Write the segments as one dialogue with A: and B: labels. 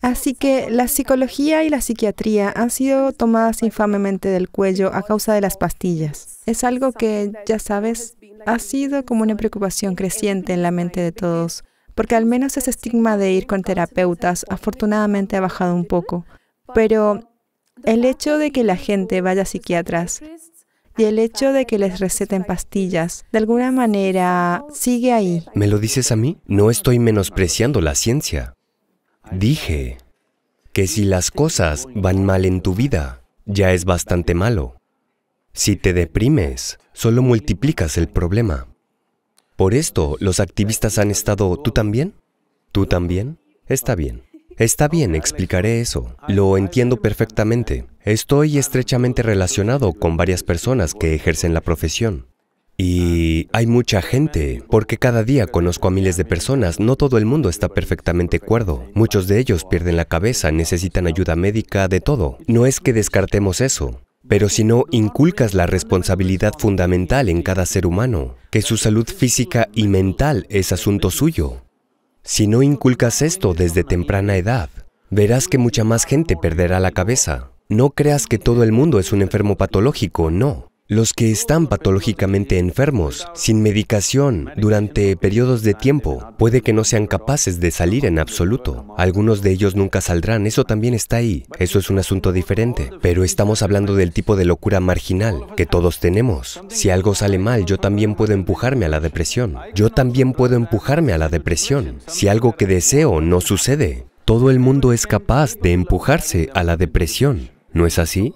A: Así que la psicología y la psiquiatría han sido tomadas infamemente del cuello a causa de las pastillas. Es algo que, ya sabes, ha sido como una preocupación creciente en la mente de todos, porque al menos ese estigma de ir con terapeutas afortunadamente ha bajado un poco. Pero el hecho de que la gente vaya a psiquiatras y el hecho de que les receten pastillas, de alguna manera, sigue ahí.
B: ¿Me lo dices a mí? No estoy menospreciando la ciencia. Dije que si las cosas van mal en tu vida, ya es bastante malo. Si te deprimes, solo multiplicas el problema. Por esto, los activistas han estado, ¿tú también? ¿Tú también? Está bien. Está bien, explicaré eso. Lo entiendo perfectamente. Estoy estrechamente relacionado con varias personas que ejercen la profesión. Y hay mucha gente, porque cada día conozco a miles de personas, no todo el mundo está perfectamente cuerdo. Muchos de ellos pierden la cabeza, necesitan ayuda médica, de todo. No es que descartemos eso, pero si no inculcas la responsabilidad fundamental en cada ser humano, que su salud física y mental es asunto suyo. Si no inculcas esto desde temprana edad, verás que mucha más gente perderá la cabeza. No creas que todo el mundo es un enfermo patológico, no. Los que están patológicamente enfermos, sin medicación, durante periodos de tiempo, puede que no sean capaces de salir en absoluto. Algunos de ellos nunca saldrán, eso también está ahí, eso es un asunto diferente. Pero estamos hablando del tipo de locura marginal que todos tenemos. Si algo sale mal, yo también puedo empujarme a la depresión. Yo también puedo empujarme a la depresión. Si algo que deseo no sucede, todo el mundo es capaz de empujarse a la depresión. ¿No es así?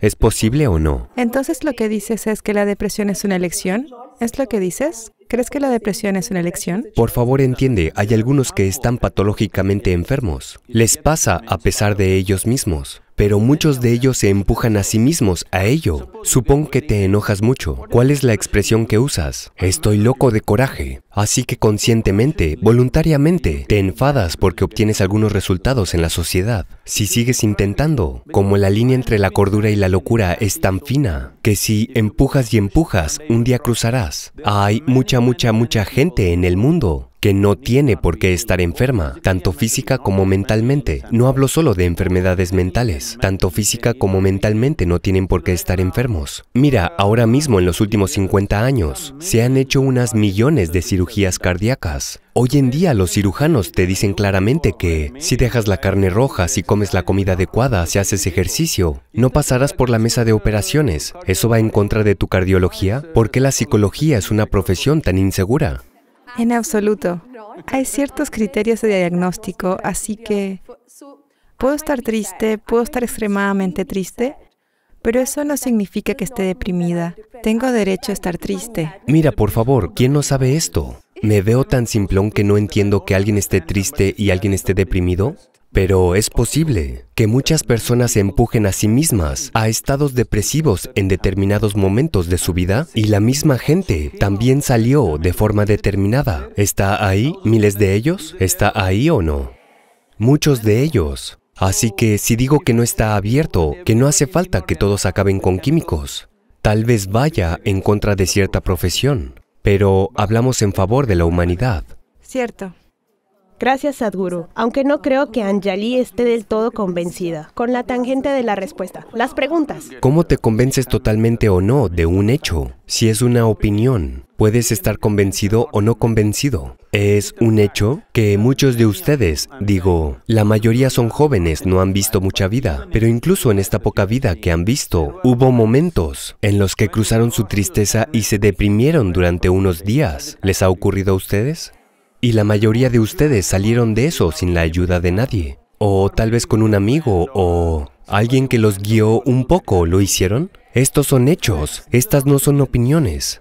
B: ¿Es posible o no?
A: Entonces lo que dices es que la depresión es una elección. ¿Es lo que dices? ¿Crees que la depresión es una elección?
B: Por favor, entiende, hay algunos que están patológicamente enfermos. Les pasa a pesar de ellos mismos pero muchos de ellos se empujan a sí mismos a ello. Supón que te enojas mucho. ¿Cuál es la expresión que usas? Estoy loco de coraje. Así que conscientemente, voluntariamente, te enfadas porque obtienes algunos resultados en la sociedad. Si sigues intentando, como la línea entre la cordura y la locura es tan fina, que si empujas y empujas, un día cruzarás. Hay mucha, mucha, mucha gente en el mundo que no tiene por qué estar enferma, tanto física como mentalmente. No hablo solo de enfermedades mentales, tanto física como mentalmente no tienen por qué estar enfermos. Mira, ahora mismo en los últimos 50 años se han hecho unas millones de cirugías cardíacas. Hoy en día los cirujanos te dicen claramente que si dejas la carne roja, si comes la comida adecuada, si haces ejercicio, no pasarás por la mesa de operaciones. ¿Eso va en contra de tu cardiología? ¿Por qué la psicología es una profesión tan insegura?
A: En absoluto. Hay ciertos criterios de diagnóstico, así que puedo estar triste, puedo estar extremadamente triste, pero eso no significa que esté deprimida. Tengo derecho a estar triste.
B: Mira, por favor, ¿quién no sabe esto? ¿Me veo tan simplón que no entiendo que alguien esté triste y alguien esté deprimido? Pero es posible que muchas personas se empujen a sí mismas a estados depresivos en determinados momentos de su vida y la misma gente también salió de forma determinada. ¿Está ahí miles de ellos? ¿Está ahí o no? Muchos de ellos. Así que si digo que no está abierto, que no hace falta que todos acaben con químicos, tal vez vaya en contra de cierta profesión, pero hablamos en favor de la humanidad.
A: Cierto. Gracias, Sadhguru. Aunque no creo que Anjali esté del todo convencida con la tangente de la respuesta. Las preguntas.
B: ¿Cómo te convences totalmente o no de un hecho? Si es una opinión, puedes estar convencido o no convencido. Es un hecho que muchos de ustedes, digo, la mayoría son jóvenes, no han visto mucha vida, pero incluso en esta poca vida que han visto, hubo momentos en los que cruzaron su tristeza y se deprimieron durante unos días. ¿Les ha ocurrido a ustedes? Y la mayoría de ustedes salieron de eso sin la ayuda de nadie. O tal vez con un amigo o alguien que los guió un poco, ¿lo hicieron? Estos son hechos, estas no son opiniones.